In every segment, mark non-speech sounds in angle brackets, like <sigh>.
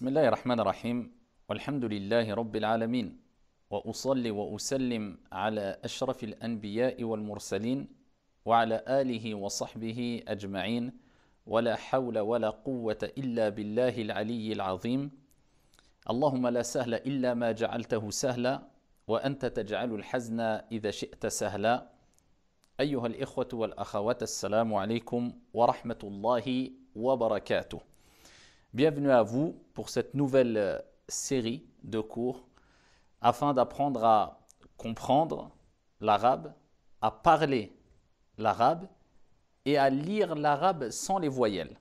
بسم الله الرحمن الرحيم والحمد لله رب العالمين واصلي واسلم على اشرف الانبياء والمرسلين وعلى اله وصحبه اجمعين ولا حول ولا قوه الا بالله العلي العظيم اللهم لا سهل الا ما جعلته سهلا وانت تجعل الحزن اذا شئت سهلا ايها الاخوه والاخوات السلام عليكم ورحمه الله وبركاته Bienvenue à vous pour cette nouvelle euh, série de cours afin d'apprendre à comprendre l'arabe, à parler l'arabe et à lire l'arabe sans les voyelles.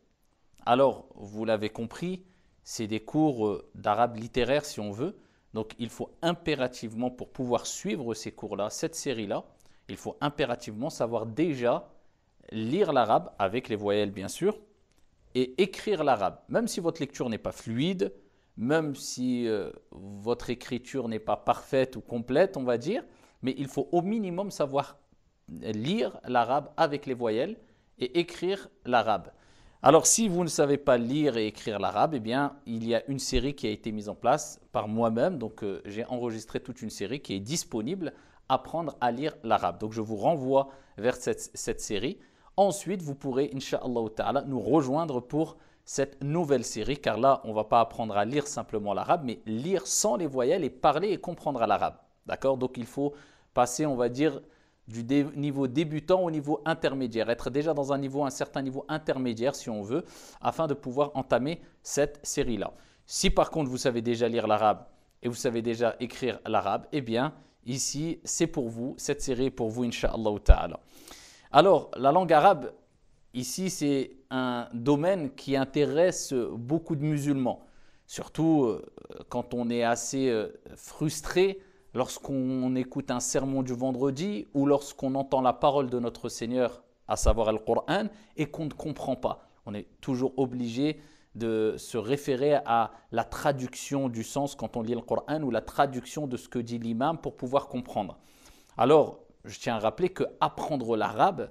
Alors, vous l'avez compris, c'est des cours euh, d'arabe littéraire si on veut. Donc, il faut impérativement, pour pouvoir suivre ces cours-là, cette série-là, il faut impérativement savoir déjà lire l'arabe avec les voyelles bien sûr, et écrire l'arabe. Même si votre lecture n'est pas fluide, même si euh, votre écriture n'est pas parfaite ou complète, on va dire, mais il faut au minimum savoir lire l'arabe avec les voyelles et écrire l'arabe. Alors si vous ne savez pas lire et écrire l'arabe, eh bien il y a une série qui a été mise en place par moi-même, donc euh, j'ai enregistré toute une série qui est disponible, apprendre à lire l'arabe. Donc je vous renvoie vers cette série. Ensuite, vous pourrez, Inch'Allah ta'ala, nous rejoindre pour cette nouvelle série, car là, on ne va pas apprendre à lire simplement l'arabe, mais lire sans les voyelles et parler et comprendre l'arabe. D'accord Donc il faut passer, on va dire, du niveau débutant au niveau intermédiaire, être déjà dans un niveau, un certain niveau intermédiaire si on veut, afin de pouvoir entamer cette série-là. Si par contre vous savez déjà lire l'arabe et vous savez déjà écrire l'arabe, eh bien ici c'est pour vous, cette série est pour vous, Inch'Allah ta'ala. Alors, la langue arabe, ici, c'est un domaine qui intéresse beaucoup de musulmans, surtout euh, quand on est assez euh, frustré lorsqu'on écoute un sermon du vendredi ou lorsqu'on entend la parole de notre Seigneur, à savoir le Coran, et qu'on ne comprend pas. On est toujours obligé de se référer à la traduction du sens quand on lit le Coran ou la traduction de ce que dit l'imam pour pouvoir comprendre. Alors, je tiens à rappeler que apprendre l'arabe,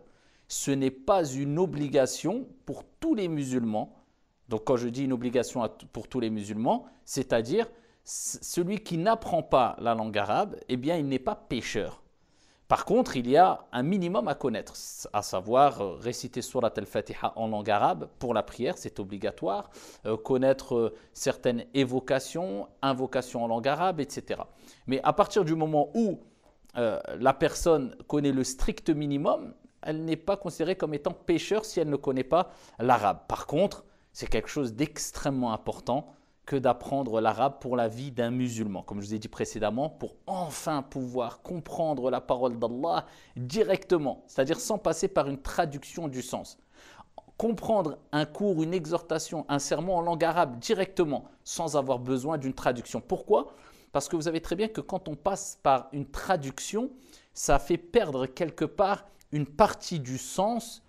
ce n'est pas une obligation pour tous les musulmans. Donc quand je dis une obligation pour tous les musulmans, c'est-à-dire celui qui n'apprend pas la langue arabe, eh bien il n'est pas pécheur. Par contre, il y a un minimum à connaître, à savoir euh, réciter Surat al-Fatiha en langue arabe pour la prière, c'est obligatoire, euh, connaître euh, certaines évocations, invocations en langue arabe, etc. Mais à partir du moment où euh, la personne connaît le strict minimum, elle n'est pas considérée comme étant pêcheur si elle ne connaît pas l'arabe. Par contre, c'est quelque chose d'extrêmement important que d'apprendre l'arabe pour la vie d'un musulman. Comme je vous ai dit précédemment, pour enfin pouvoir comprendre la parole d'Allah directement, c'est-à-dire sans passer par une traduction du sens. Comprendre un cours, une exhortation, un serment en langue arabe directement, sans avoir besoin d'une traduction. Pourquoi parce que vous savez très bien que quand on passe par une traduction, ça fait perdre quelque part une partie du sens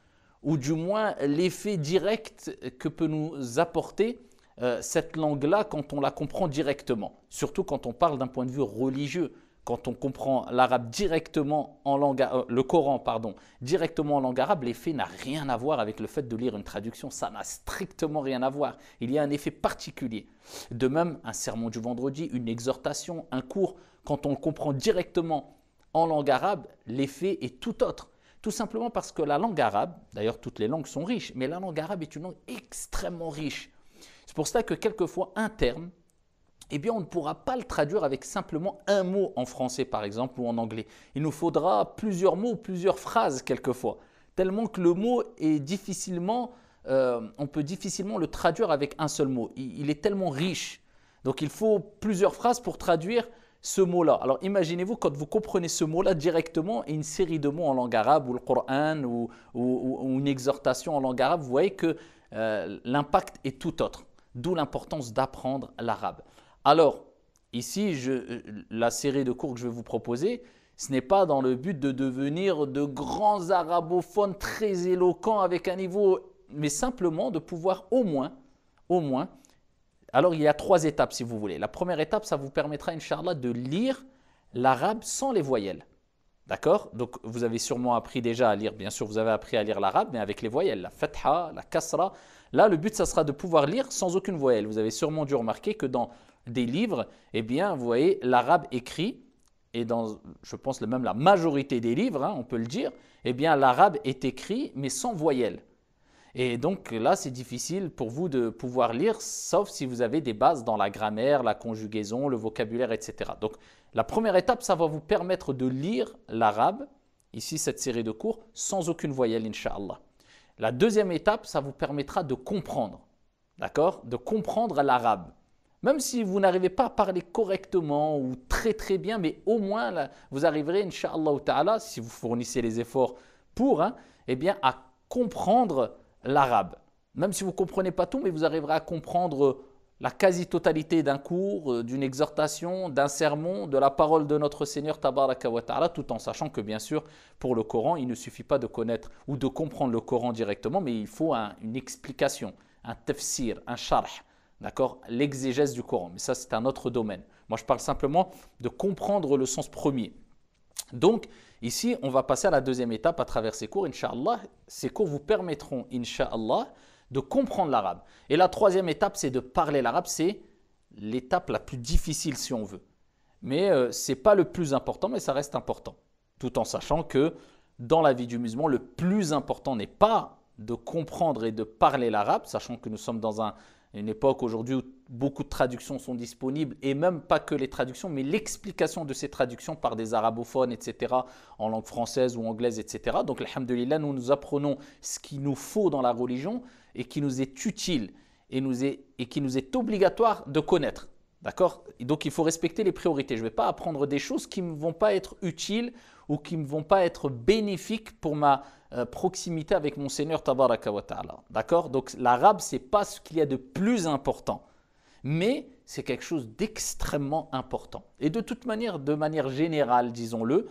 ou du moins l'effet direct que peut nous apporter euh, cette langue-là quand on la comprend directement, surtout quand on parle d'un point de vue religieux quand on comprend l'arabe directement en langue, euh, le Coran pardon, directement en langue arabe, l'effet n'a rien à voir avec le fait de lire une traduction. Ça n'a strictement rien à voir. Il y a un effet particulier. De même, un sermon du vendredi, une exhortation, un cours, quand on le comprend directement en langue arabe, l'effet est tout autre. Tout simplement parce que la langue arabe, d'ailleurs toutes les langues sont riches, mais la langue arabe est une langue extrêmement riche. C'est pour ça que quelquefois un terme eh bien on ne pourra pas le traduire avec simplement un mot en français par exemple ou en anglais. Il nous faudra plusieurs mots, plusieurs phrases quelquefois, tellement que le mot est difficilement, euh, on peut difficilement le traduire avec un seul mot. Il, est tellement riche. Donc il faut plusieurs phrases pour traduire ce mot-là. Alors imaginez-vous quand vous comprenez ce mot-là directement et une série de mots en langue arabe ou le Coran ou, une exhortation en langue arabe, vous voyez que euh, l'impact est tout autre. D'où l'importance d'apprendre l'arabe. Alors, ici, la série de cours que je vais vous proposer, ce n'est pas dans le but de devenir de grands arabophones très éloquents avec un niveau, mais simplement de pouvoir au moins, au moins, alors il y a trois étapes si vous voulez. La première étape, ça vous permettra, Inch'Allah, de lire l'arabe sans les voyelles. D'accord Donc vous avez sûrement appris déjà à lire, bien sûr vous avez appris à lire l'arabe, mais avec les voyelles, la fatha, la kasra. Là, le but, ça sera de pouvoir lire sans aucune voyelle. Vous avez sûrement dû remarquer que dans des livres, eh bien, vous voyez, l'arabe écrit, et dans, je pense, même la majorité des livres, hein, on peut le dire, eh bien, l'arabe est écrit, mais sans voyelle. Et donc là, c'est difficile pour vous de pouvoir lire, sauf si vous avez des bases dans la grammaire, la conjugaison, le vocabulaire, etc. Donc la première étape, ça va vous permettre de lire l'arabe, ici cette série de cours, sans aucune voyelle, inshallah. La deuxième étape, ça vous permettra de comprendre, d'accord De comprendre l'arabe. Même si vous n'arrivez pas à parler correctement ou très très bien, mais au moins vous arriverez, Inch'Allah ta'ala, si vous fournissez les efforts pour, hein, eh bien, à comprendre l'arabe. Même si vous ne comprenez pas tout, mais vous arriverez à comprendre la quasi-totalité d'un cours, euh, d'une exhortation, d'un sermon, de la parole de notre Seigneur Tabaraka wa Ta'ala, tout en sachant que bien sûr, pour le Coran, il ne suffit pas de connaître ou de comprendre le Coran directement, mais il faut une explication, un tafsir, un sharh d'accord L'exégèse du Coran, mais ça c'est un autre domaine. Moi je parle simplement de comprendre le sens premier. Donc ici, on va passer à la deuxième étape à travers ces cours, Inch'Allah. Ces cours vous permettront, Inch'Allah, de comprendre l'arabe. Et la troisième étape, c'est de parler l'arabe, c'est l'étape la plus difficile si on veut. Mais ce euh, c'est pas le plus important, mais ça reste important. Tout en sachant que dans la vie du musulman, le plus important n'est pas de comprendre et de parler l'arabe, sachant que nous sommes dans un une époque aujourd'hui où beaucoup de traductions sont disponibles, et même pas que les traductions, mais l'explication de ces traductions par des arabophones, etc., en langue française ou anglaise, etc. Donc, alhamdulillah, nous nous apprenons ce qu'il nous faut dans la religion et qui nous est utile et, nous est, et qui nous est obligatoire de connaître. D'accord Donc, il faut respecter les priorités. Je ne vais pas apprendre des choses qui ne vont pas être utiles ou qui ne vont pas être bénéfiques pour ma euh, proximité avec mon Seigneur Tabaraka wa Ta'ala. D'accord Donc l'arabe, c'est pas ce qu'il y a de plus important, mais c'est quelque chose d'extrêmement important. Et de toute manière, de manière générale, disons-le,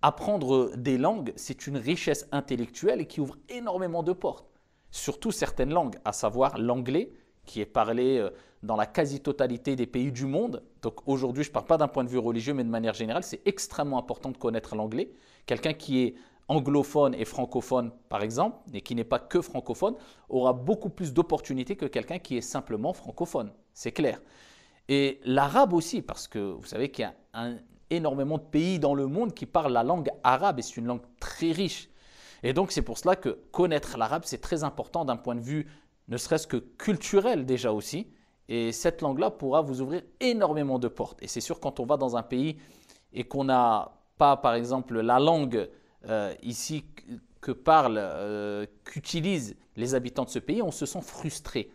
apprendre des langues, c'est une richesse intellectuelle qui ouvre énormément de portes. Surtout certaines langues, à savoir l'anglais, qui est parlé euh, dans la quasi-totalité des pays du monde. Donc aujourd'hui, je ne parle pas d'un point de vue religieux, mais de manière générale, c'est extrêmement important de connaître l'anglais. Quelqu'un qui est anglophone et francophone, par exemple, et qui n'est pas que francophone, aura beaucoup plus d'opportunités que quelqu'un qui est simplement francophone. C'est clair. Et l'arabe aussi, parce que vous savez qu'il y a énormément de pays dans le monde qui parlent la langue arabe et c'est une langue très riche. Et donc c'est pour cela que connaître l'arabe, c'est très important d'un point de vue ne serait-ce que culturel déjà aussi. Et cette langue-là pourra vous ouvrir énormément de portes. Et c'est sûr quand on va dans un pays et qu'on n'a pas, par exemple, la langue euh, ici que parlent, euh, qu'utilisent les habitants de ce pays, on se sent frustré.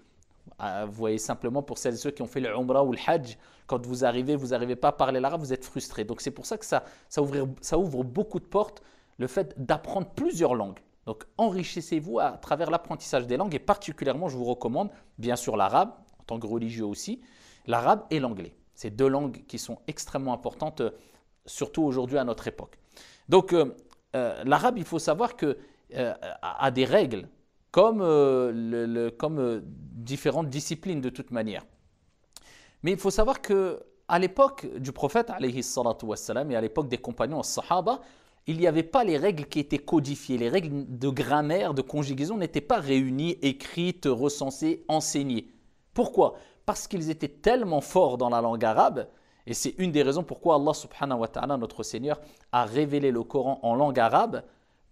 Ah, vous voyez simplement pour celles et ceux qui ont fait le Umrah ou le Hajj, quand vous arrivez, vous n'arrivez pas à parler l'arabe, vous êtes frustré. Donc c'est pour ça que ça, ça, ouvre, ça ouvre beaucoup de portes, le fait d'apprendre plusieurs langues. Donc enrichissez-vous à travers l'apprentissage des langues et particulièrement, je vous recommande bien sûr l'arabe, en tant que religieux aussi, l'arabe et l'anglais. Ces deux langues qui sont extrêmement importantes, euh, surtout aujourd'hui à notre époque. Donc euh, l'arabe, il faut savoir que euh, a des règles, comme, euh, différentes disciplines de toute manière. Mais il faut savoir que à l'époque du prophète wassalam, et à l'époque des compagnons sahaba, il n'y avait pas les règles qui étaient codifiées. Les règles de grammaire, de conjugaison n'étaient pas réunies, écrites, recensées, enseignées. Pourquoi Parce qu'ils étaient tellement forts dans la langue arabe et c'est une des raisons pourquoi Allah subhanahu wa ta'ala, notre Seigneur, a révélé le Coran en langue arabe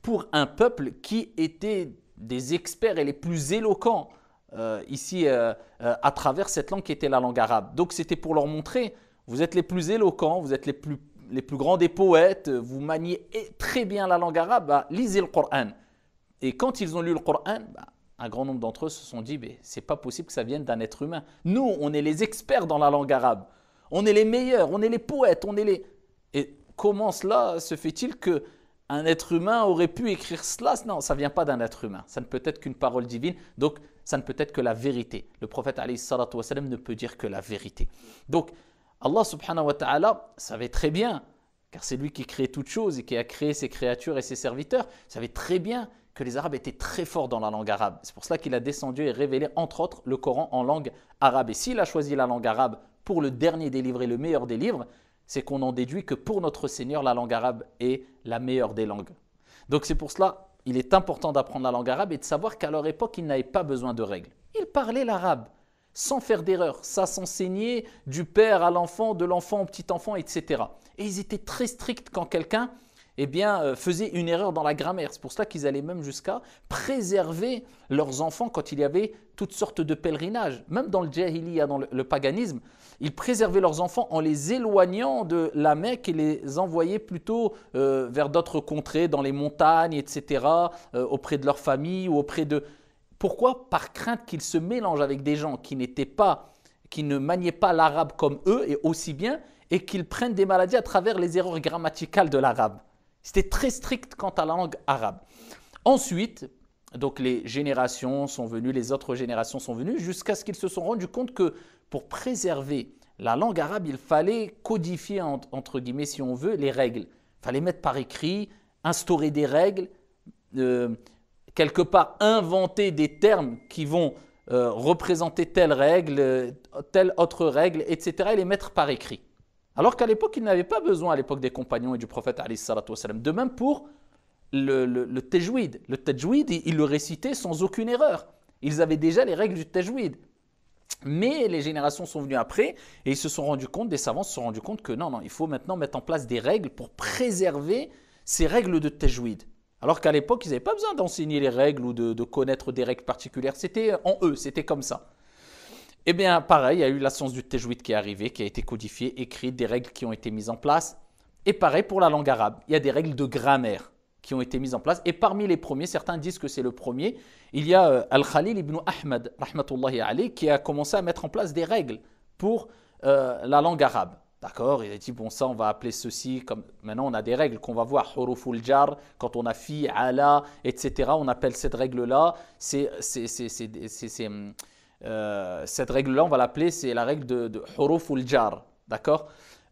pour un peuple qui était des experts et les plus éloquents euh, ici euh, euh, à travers cette langue qui était la langue arabe. Donc c'était pour leur montrer, vous êtes les plus éloquents, vous êtes les plus, les plus grands des poètes, vous maniez très bien la langue arabe, bah, lisez le Coran. Et quand ils ont lu le Coran, bah, un grand nombre d'entre eux se sont dit, mais c'est pas possible que ça vienne d'un être humain. Nous, on est les experts dans la langue arabe on est les meilleurs, on est les poètes, on est les... Et comment cela se fait-il que un être humain aurait pu écrire cela Non, ça ne vient pas d'un être humain, ça ne peut être qu'une parole divine, donc ça ne peut être que la vérité. Le prophète wasallam ne peut dire que la vérité. Donc Allah subhanahu wa ta'ala savait très bien, car c'est lui qui crée toutes choses et qui a créé ses créatures et ses serviteurs, savait très bien que les Arabes étaient très forts dans la langue arabe. C'est pour cela qu'il a descendu et révélé, entre autres, le Coran en langue arabe. Et s'il a choisi la langue arabe pour le dernier des livres et le meilleur des livres, c'est qu'on en déduit que pour notre Seigneur, la langue arabe est la meilleure des langues. Donc c'est pour cela, il est important d'apprendre la langue arabe et de savoir qu'à leur époque, ils n'avaient pas besoin de règles. Ils parlaient l'arabe sans faire d'erreur. Ça s'enseignait du père à l'enfant, de l'enfant au petit-enfant, etc. Et ils étaient très stricts quand quelqu'un eh bien, euh, faisait une erreur dans la grammaire. C'est pour cela qu'ils allaient même jusqu'à préserver leurs enfants quand il y avait toutes sortes de pèlerinages. Même dans le djahiliya, dans le paganisme, ils préservaient leurs enfants en les éloignant de la Mecque et les envoyaient plutôt euh, vers d'autres contrées, dans les montagnes, etc., euh, auprès de leur famille ou auprès de... Pourquoi Par crainte qu'ils se mélangent avec des gens qui n'étaient pas, qui ne maniaient pas l'arabe comme eux et aussi bien, et qu'ils prennent des maladies à travers les erreurs grammaticales de l'arabe. C'était très strict quant à la langue arabe. Ensuite, donc les générations sont venues, les autres générations sont venues, jusqu'à ce qu'ils se sont rendus compte que pour préserver la langue arabe, il fallait codifier, entre guillemets, si on veut, les règles. Il fallait mettre par écrit, instaurer des règles, euh, quelque part inventer des termes qui vont euh, représenter telle règle, euh, telle autre règle, etc., et les mettre par écrit. Alors qu'à l'époque, ils n'avaient pas besoin, à l'époque des compagnons et du prophète, de même pour le, le, le tajwid. Le tajwid, ils le récitaient sans aucune erreur. Ils avaient déjà les règles du tajwid. Mais les générations sont venues après et ils se sont rendus compte, des savants se sont rendus compte que non, non, il faut maintenant mettre en place des règles pour préserver ces règles de tajwid. Alors qu'à l'époque, ils n'avaient pas besoin d'enseigner les règles ou de, connaître des règles particulières. C'était en eux, c'était comme ça. Eh bien, pareil, il y a eu la science du tajwid qui est arrivée, qui a été codifiée, écrite, des règles qui ont été mises en place. Et pareil pour la langue arabe, il y a des règles de grammaire qui ont été mises en place. Et parmi les premiers, certains disent que c'est le premier, il y a euh, Al-Khalil ibn Ahmad, rahmatullahi alayh, qui a commencé à mettre en place des règles pour euh, la langue arabe. D'accord Il a dit, bon, ça, on va appeler ceci comme. Maintenant, on a des règles qu'on va voir. Huruful jar, quand on a fi, ala, etc., on appelle cette règle-là. C'est. Euh, cette règle-là, on va l'appeler, c'est la règle de, huruful jar. D'accord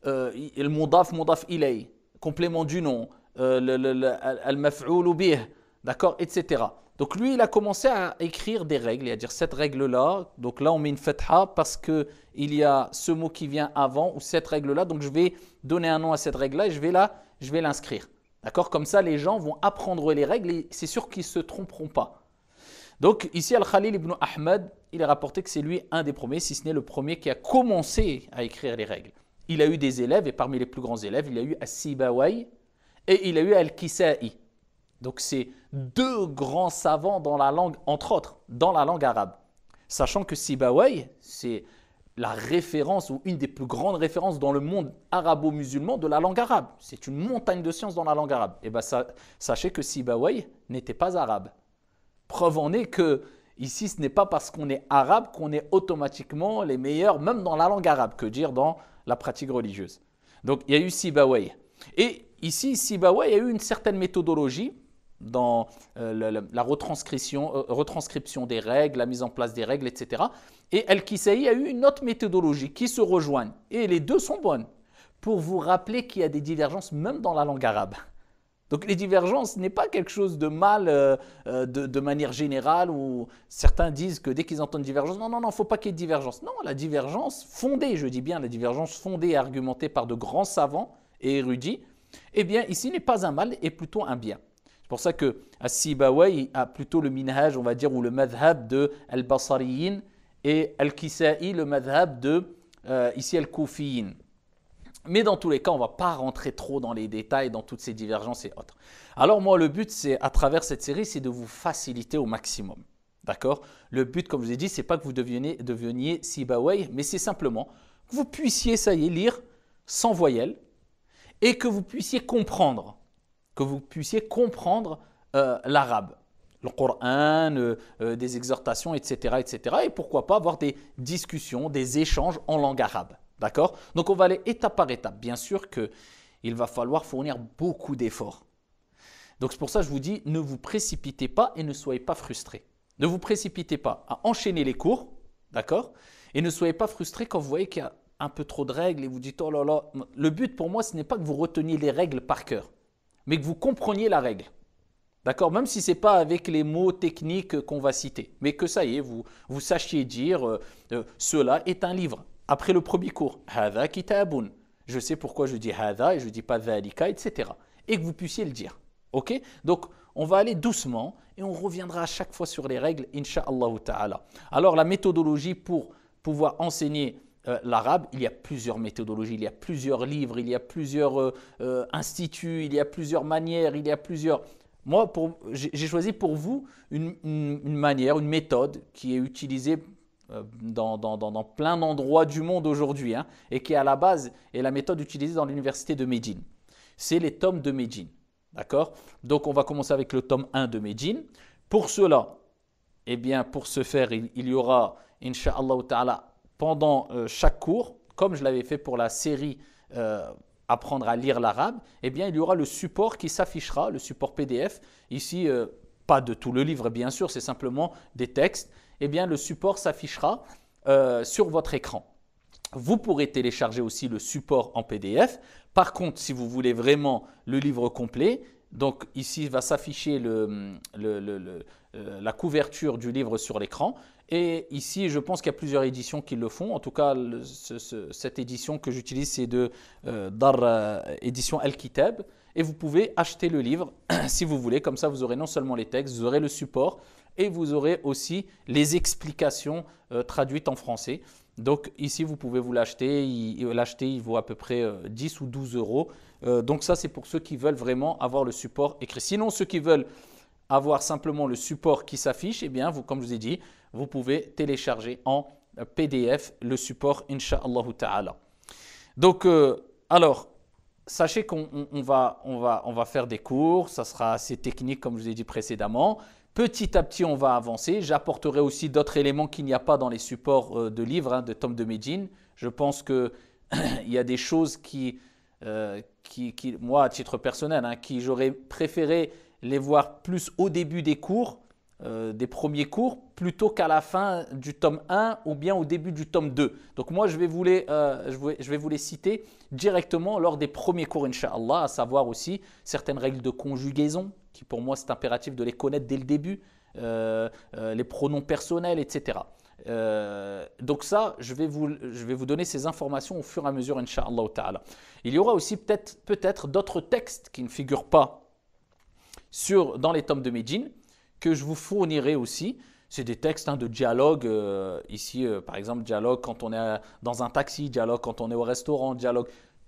euh, Il mudaf, mudaf ilay, complément du nom, euh, « le, d'accord, etc. Donc lui, il a commencé à écrire des règles et à dire cette règle-là, donc là on met une fatha parce qu'il y a ce mot qui vient avant ou cette règle-là, donc je vais donner un nom à cette règle-là et je vais là, je vais l'inscrire. D'accord Comme ça, les gens vont apprendre les règles et c'est sûr qu'ils ne se tromperont pas. Donc ici, Al-Khalil ibn Ahmad, il est rapporté que c'est lui un des premiers, si ce n'est le premier qui a commencé à écrire les règles. Il a eu des élèves et parmi les plus grands élèves, il y a eu as et il a eu Al-Kisa'i. Donc c'est deux grands savants dans la langue, entre autres, dans la langue arabe. Sachant que Sibawayh, c'est la référence ou une des plus grandes références dans le monde arabo-musulman de la langue arabe. C'est une montagne de science dans la langue arabe. Et eh bien, ça, sachez que Sibawayh n'était pas arabe. Preuve en est que ici, ce n'est pas parce qu'on est arabe qu'on est automatiquement les meilleurs, même dans la langue arabe, que dire dans la pratique religieuse. Donc, il y a eu Sibawayh. Et Ici, Sibawa, il y a eu une certaine méthodologie dans euh, la, retranscription, euh, retranscription, des règles, la mise en place des règles, etc. Et El kisaï a eu une autre méthodologie qui se rejoignent. Et les deux sont bonnes pour vous rappeler qu'il y a des divergences même dans la langue arabe. Donc les divergences n'est pas quelque chose de mal euh, de, manière générale où certains disent que dès qu'ils entendent divergence, non, non, non, faut pas qu'il y ait de divergence. Non, la divergence fondée, je dis bien la divergence fondée et argumentée par de grands savants et érudits, eh bien, ici n'est pas un mal et plutôt un bien. C'est pour ça que Asibawai a plutôt le minhaj, on va dire, ou le madhab de Al-Basariyin et Al-Kisa'i, le madhab de euh, ici al kufiyyin Mais dans tous les cas, on ne va pas rentrer trop dans les détails, dans toutes ces divergences et autres. Alors moi, le but, c'est à travers cette série, c'est de vous faciliter au maximum. D'accord Le but, comme je vous ai dit, c'est pas que vous deveniez, deveniez Sibaway, mais c'est simplement que vous puissiez, ça y est, lire sans voyelle, et que vous puissiez comprendre, que vous puissiez comprendre euh, l'arabe, le Coran, euh, euh, des exhortations, etc., etc. Et pourquoi pas avoir des discussions, des échanges en langue arabe. D'accord Donc on va aller étape par étape. Bien sûr qu'il va falloir fournir beaucoup d'efforts. Donc c'est pour ça que je vous dis, ne vous précipitez pas et ne soyez pas frustrés. Ne vous précipitez pas à enchaîner les cours, d'accord Et ne soyez pas frustrés quand vous voyez qu'il y a un peu trop de règles et vous dites oh là là. Le but pour moi, ce n'est pas que vous reteniez les règles par cœur, mais que vous compreniez la règle. D'accord Même si c'est pas avec les mots techniques qu'on va citer, mais que ça y est, vous, vous sachiez dire euh, euh, cela est un livre. Après le premier cours, Hada kitabun. Je sais pourquoi je dis Hada et je dis pas etc. Et que vous puissiez le dire. Ok Donc, on va aller doucement et on reviendra à chaque fois sur les règles, Inch'Allah ta'ala. Alors, la méthodologie pour pouvoir enseigner euh, l'arabe, il y a plusieurs méthodologies, il y a plusieurs livres, il y a plusieurs euh, euh, instituts, il y a plusieurs manières, il y a plusieurs... Moi, j'ai choisi pour vous une, manière, une méthode qui est utilisée dans, plein d'endroits du monde aujourd'hui hein, et qui à la base est la méthode utilisée dans l'université de Médine. C'est les tomes de Médine. D'accord Donc, on va commencer avec le tome 1 de Médine. Pour cela, eh bien, pour ce faire, il, y aura, Inch'Allah ta'ala, pendant euh, chaque cours, comme je l'avais fait pour la série euh, Apprendre à lire l'arabe, eh bien, il y aura le support qui s'affichera, le support PDF. Ici, euh, pas de tout le livre, bien sûr, c'est simplement des textes. Eh bien, le support s'affichera sur votre écran. Vous pourrez télécharger aussi le support en PDF. Par contre, si vous voulez vraiment le livre complet, donc ici va s'afficher la couverture du livre sur l'écran. Et ici, je pense qu'il y a plusieurs éditions qui le font. En tout cas, cette édition que j'utilise, c'est de euh, Dar euh, Édition Al-Kitab. Et vous pouvez acheter le livre <clears throat> si vous voulez. Comme ça, vous aurez non seulement les textes, vous aurez le support et vous aurez aussi les explications euh, traduites en français. Donc ici, vous pouvez vous l'acheter. L'acheter, il vaut à peu près 10 ou 12 euros. donc ça, c'est pour ceux qui veulent vraiment avoir le support écrit. Sinon, ceux qui veulent avoir simplement le support qui s'affiche, et eh bien, vous, comme je vous ai dit, vous pouvez télécharger en euh, PDF le support, Inch'Allah Ta'ala. Donc, euh, alors, sachez qu'on va, on va, on va faire des cours, ça sera assez technique comme je vous ai dit précédemment. Petit à petit, on va avancer. J'apporterai aussi d'autres éléments qu'il n'y a pas dans les supports euh, de livres, hein, de tomes de Médine. Je pense qu'il <clears throat> y a des choses qui, qui, moi, à titre personnel, hein, qui j'aurais préféré les voir plus au début des cours, euh, des premiers cours, plutôt qu'à la fin du tome 1 ou bien au début du tome 2. Donc moi, je vais vous les, euh, je je vais vous les citer directement lors des premiers cours, Inch'Allah, à savoir aussi certaines règles de conjugaison, qui pour moi, c'est impératif de les connaître dès le début, euh, les pronoms personnels, etc. donc ça, je vais, vous, je vais vous donner ces informations au fur et à mesure, Inch'Allah Il y aura aussi peut-être peut d'autres textes qui ne figurent pas sur, dans les tomes de Médine, que je vous fournirai aussi. C'est des textes hein, de dialogue, euh, ici euh, par exemple, dialogue quand on est euh, dans un taxi, dialogue quand on est au restaurant, dialogue.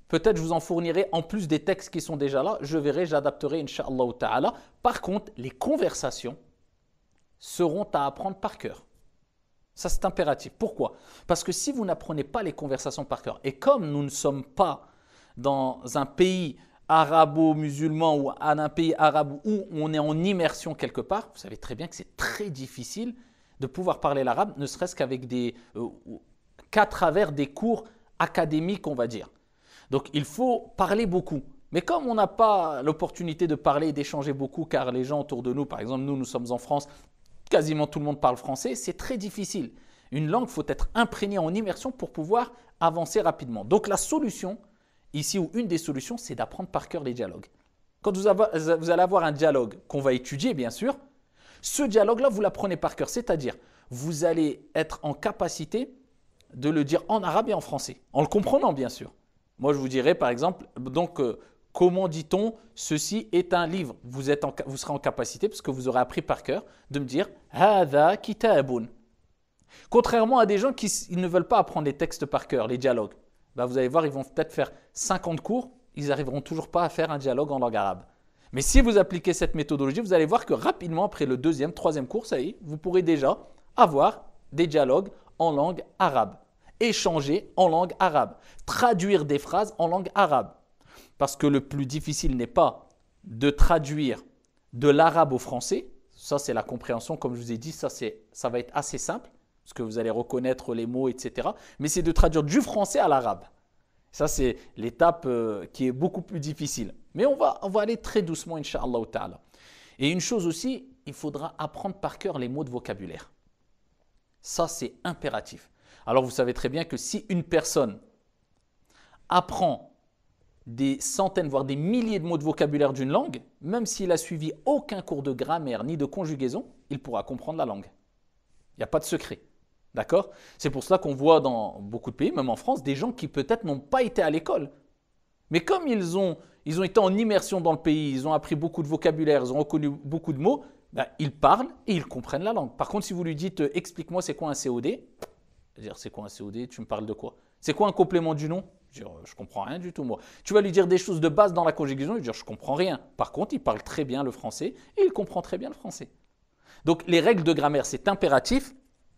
Peut-être je vous en fournirai en plus des textes qui sont déjà là, je verrai, j'adapterai, Inch'Allah ta'ala. Par contre, les conversations seront à apprendre par cœur. Ça, c'est impératif. Pourquoi Parce que si vous n'apprenez pas les conversations par cœur, et comme nous ne sommes pas dans un pays arabo-musulman ou à un pays arabe où on est en immersion quelque part, vous savez très bien que c'est très difficile de pouvoir parler l'arabe, ne serait-ce qu'avec des, euh, qu'à travers des cours académiques, on va dire. Donc il faut parler beaucoup. Mais comme on n'a pas l'opportunité de parler et d'échanger beaucoup, car les gens autour de nous, par exemple, nous, nous sommes en France, quasiment tout le monde parle français, c'est très difficile. Une langue, faut être imprégné en immersion pour pouvoir avancer rapidement. Donc la solution, ici où une des solutions, c'est d'apprendre par cœur les dialogues. Quand vous, euh, vous allez avoir un dialogue qu'on va étudier, bien sûr, ce dialogue-là, vous l'apprenez par cœur, c'est-à-dire vous allez être en capacité de le dire en arabe et en français, en le comprenant, bien sûr. Moi, je vous dirais, par exemple, donc, euh, comment dit-on ceci est un livre vous, êtes vous serez en capacité, parce que vous aurez appris par cœur, de me dire Hada kitabun. Contrairement à des gens qui ne veulent pas apprendre les textes par cœur, les dialogues. Bah, vous allez voir, ils vont peut-être faire 50 cours, ils n'arriveront toujours pas à faire un dialogue en langue arabe. Mais si vous appliquez cette méthodologie, vous allez voir que rapidement, après le deuxième, troisième cours, ça y vous pourrez déjà avoir des dialogues en langue arabe, échanger en langue arabe, traduire des phrases en langue arabe. Parce que le plus difficile n'est pas de traduire de l'arabe au français, ça c'est la compréhension, comme je vous ai dit, ça va être assez simple, parce que vous allez reconnaître les mots, etc. Mais c'est de traduire du français à l'arabe. Ça, c'est l'étape euh, qui est beaucoup plus difficile. Mais on va, aller très doucement, Inch'Allah ta'ala. Et une chose aussi, il faudra apprendre par cœur les mots de vocabulaire. Ça, c'est impératif. Alors, vous savez très bien que si une personne apprend des centaines, voire des milliers de mots de vocabulaire d'une langue, même s'il a suivi aucun cours de grammaire ni de conjugaison, il pourra comprendre la langue. Il n'y a pas de secret. D'accord C'est pour cela qu'on voit dans beaucoup de pays, même en France, des gens qui peut-être n'ont pas été à l'école. Mais comme ils ont, été en immersion dans le pays, ils ont appris beaucoup de vocabulaire, ils ont reconnu beaucoup de mots, ben, ils parlent et ils comprennent la langue. Par contre, si vous lui dites euh, explique-moi c'est quoi un COD, dire c'est quoi un COD, tu me parles de quoi C'est quoi un complément du nom dire, euh, je comprends rien du tout moi. Tu vas lui dire des choses de base dans la conjugaison, il dire je comprends rien. Par contre, il parle très bien le français et il comprend très bien le français. Donc les règles de grammaire, c'est impératif,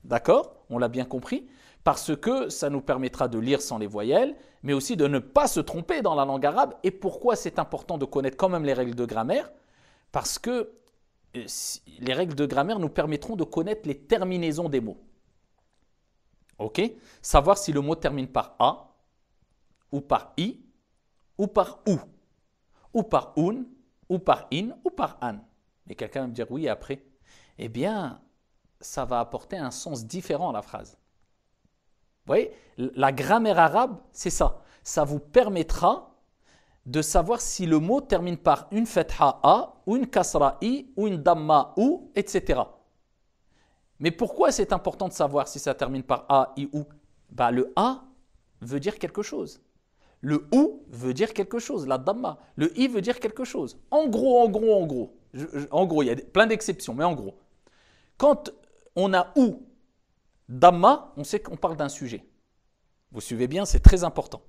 D'accord On l'a bien compris Parce que ça nous permettra de lire sans les voyelles, mais aussi de ne pas se tromper dans la langue arabe. Et pourquoi c'est important de connaître quand même les règles de grammaire Parce que euh, les règles de grammaire nous permettront de connaître les terminaisons des mots. Ok Savoir si le mot termine par A, ou par I, ou par OU, ou par UN, ou par IN, ou par AN. Et quelqu'un va me dire oui après. Eh bien, ça va apporter un sens différent à la phrase. Vous voyez, la grammaire arabe, c'est ça. Ça vous permettra de savoir si le mot termine par une fetha a ou une kasra i ou une damma ou, etc. Mais pourquoi c'est important de savoir si ça termine par a, i ou bah, Le a veut dire quelque chose. Le ou veut dire quelque chose, la damma. Le i veut dire quelque chose. En gros, en gros, en gros. en gros, il y a plein d'exceptions, mais en gros. Quand on a ou Dhamma, on sait qu'on parle d'un sujet. Vous suivez bien, c'est très important.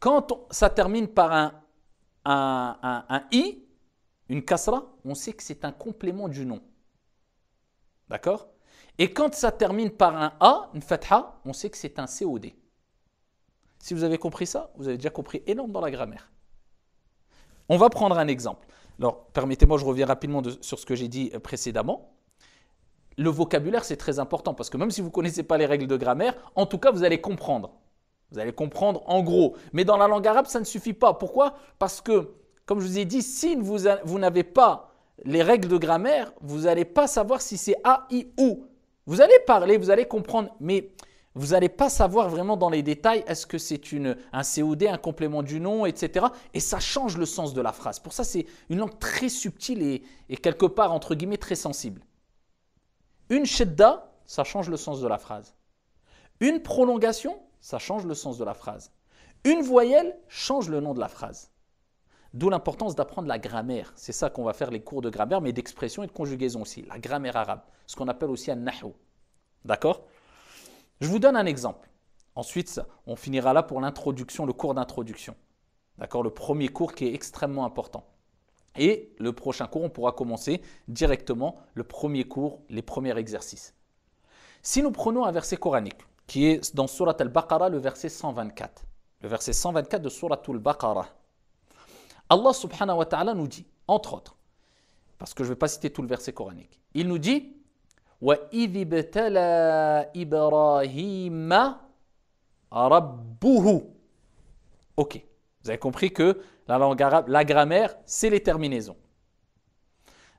Quand ça termine par un, un, un, i, une kasra, on sait que c'est un complément du nom. D'accord Et quand ça termine par un a, une fatha, on sait que c'est un COD. Si vous avez compris ça, vous avez déjà compris énorme dans la grammaire. On va prendre un exemple. Alors, permettez-moi, je reviens rapidement sur ce que j'ai dit précédemment le vocabulaire, c'est très important parce que même si vous ne connaissez pas les règles de grammaire, en tout cas, vous allez comprendre. Vous allez comprendre en gros. Mais dans la langue arabe, ça ne suffit pas. Pourquoi Parce que, comme je vous ai dit, si vous, vous n'avez pas les règles de grammaire, vous n'allez pas savoir si c'est A, I, ou. Vous allez parler, vous allez comprendre, mais vous n'allez pas savoir vraiment dans les détails est-ce que c'est une, un COD, un complément du nom, etc. Et ça change le sens de la phrase. Pour ça, c'est une langue très subtile et quelque part, entre guillemets, très sensible. Une chedda, ça change le sens de la phrase. Une prolongation, ça change le sens de la phrase. Une voyelle change le nom de la phrase. D'où l'importance d'apprendre la grammaire. C'est ça qu'on va faire les cours de grammaire, mais d'expression et de conjugaison aussi. La grammaire arabe, ce qu'on appelle aussi un nahu. D'accord Je vous donne un exemple. Ensuite, on finira là pour l'introduction, le cours d'introduction. D'accord Le premier cours qui est extrêmement important. Et le prochain cours, on pourra commencer directement le premier cours, les premiers exercices. Si nous prenons un verset coranique, qui est dans Surat al-Baqarah, le verset 124, le verset 124 de Surat al-Baqarah, Allah subhanahu wa ta'ala nous dit, entre autres, parce que je ne vais pas citer tout le verset coranique, il nous dit Ok, vous avez compris que la langue arabe, la grammaire, c'est les terminaisons.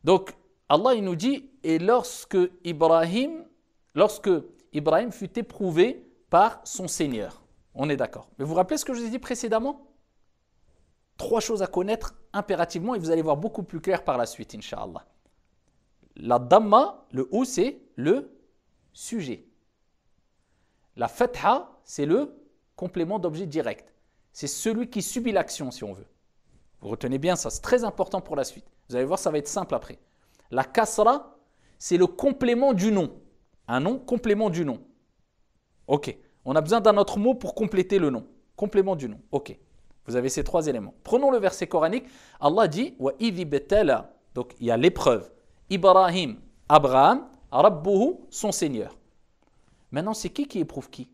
Donc, Allah il nous dit et lorsque Ibrahim, lorsque Ibrahim fut éprouvé par son Seigneur, on est d'accord. Mais vous vous rappelez ce que je vous ai dit précédemment Trois choses à connaître impérativement et vous allez voir beaucoup plus clair par la suite, inshallah. La damma, le ou c'est le sujet. La fatha, c'est le complément d'objet direct. C'est celui qui subit l'action si on veut. Retenez bien ça, c'est très important pour la suite. Vous allez voir, ça va être simple après. La kasra, c'est le complément du nom. Un nom, complément du nom. Ok. On a besoin d'un autre mot pour compléter le nom. Complément du nom. Ok. Vous avez ces trois éléments. Prenons le verset coranique. Allah dit Wa Donc il y a l'épreuve. Ibrahim, Abraham, Rabbuhu, son Seigneur. Maintenant, c'est qui qui éprouve qui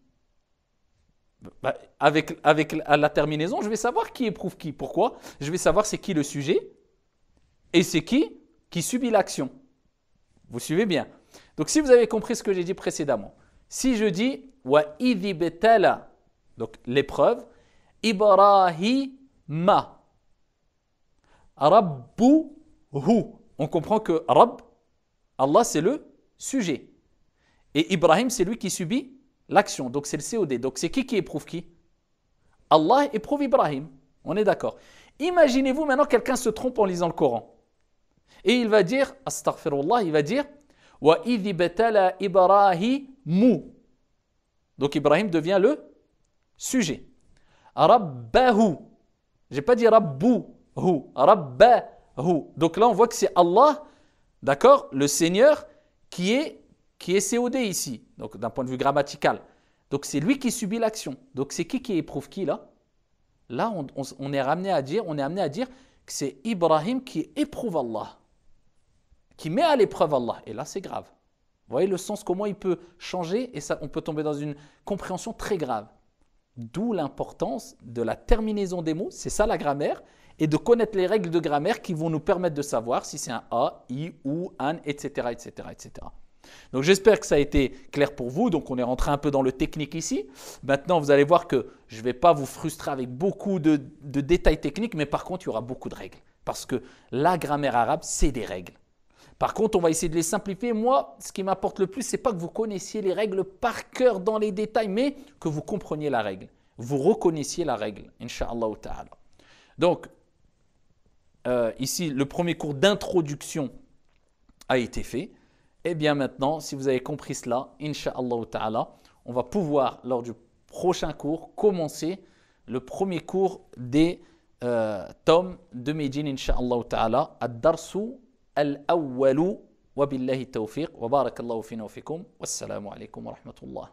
bah, avec, avec à la terminaison, je vais savoir qui éprouve qui. Pourquoi Je vais savoir c'est qui le sujet et c'est qui qui subit l'action. Vous suivez bien Donc si vous avez compris ce que j'ai dit précédemment, si je dis wa donc l'épreuve, Ibrahima, Rabbuhu, on comprend que rab Allah c'est le sujet. Et Ibrahim c'est lui qui subit L'action, donc c'est le COD. Donc c'est qui qui éprouve qui Allah éprouve Ibrahim. On est d'accord. Imaginez-vous maintenant quelqu'un se trompe en lisant le Coran. Et il va dire, astaghfirullah, il va dire, wa Ibrahimu. Donc Ibrahim devient le sujet. Rabbahu. J'ai pas dit rabbuhu. Donc là, on voit que c'est Allah, d'accord, le Seigneur, qui est qui est COD ici, donc d'un point de vue grammatical. Donc c'est lui qui subit l'action. Donc c'est qui qui éprouve qui là Là, on, est ramené à dire, on est amené à dire que c'est Ibrahim qui éprouve Allah, qui met à l'épreuve Allah. Et là, c'est grave. Vous voyez le sens comment il peut changer et ça, on peut tomber dans une compréhension très grave. D'où l'importance de la terminaison des mots, c'est ça la grammaire, et de connaître les règles de grammaire qui vont nous permettre de savoir si c'est un a, i, ou, an », etc., etc., etc. Donc j'espère que ça a été clair pour vous. Donc on est rentré un peu dans le technique ici. Maintenant, vous allez voir que je ne vais pas vous frustrer avec beaucoup de, détails techniques, mais par contre, il y aura beaucoup de règles. Parce que la grammaire arabe, c'est des règles. Par contre, on va essayer de les simplifier. Moi, ce qui m'apporte le plus, c'est pas que vous connaissiez les règles par cœur dans les détails, mais que vous compreniez la règle. Vous reconnaissiez la règle, Inch'Allah ta'ala. Donc, euh, ici, le premier cours d'introduction a été fait. Et eh bien maintenant, si vous avez compris cela, Inch'Allah Ta'ala, on va pouvoir, lors du prochain cours, commencer le premier cours des euh, tomes de Medjin, Inch'Allah Ta'ala, Ad-Darsu Al-Awwalu, Wabillahi Tawfiq, Wa Barakallahu Fina Fikum, Wassalamu alaykum Wa Rahmatullah.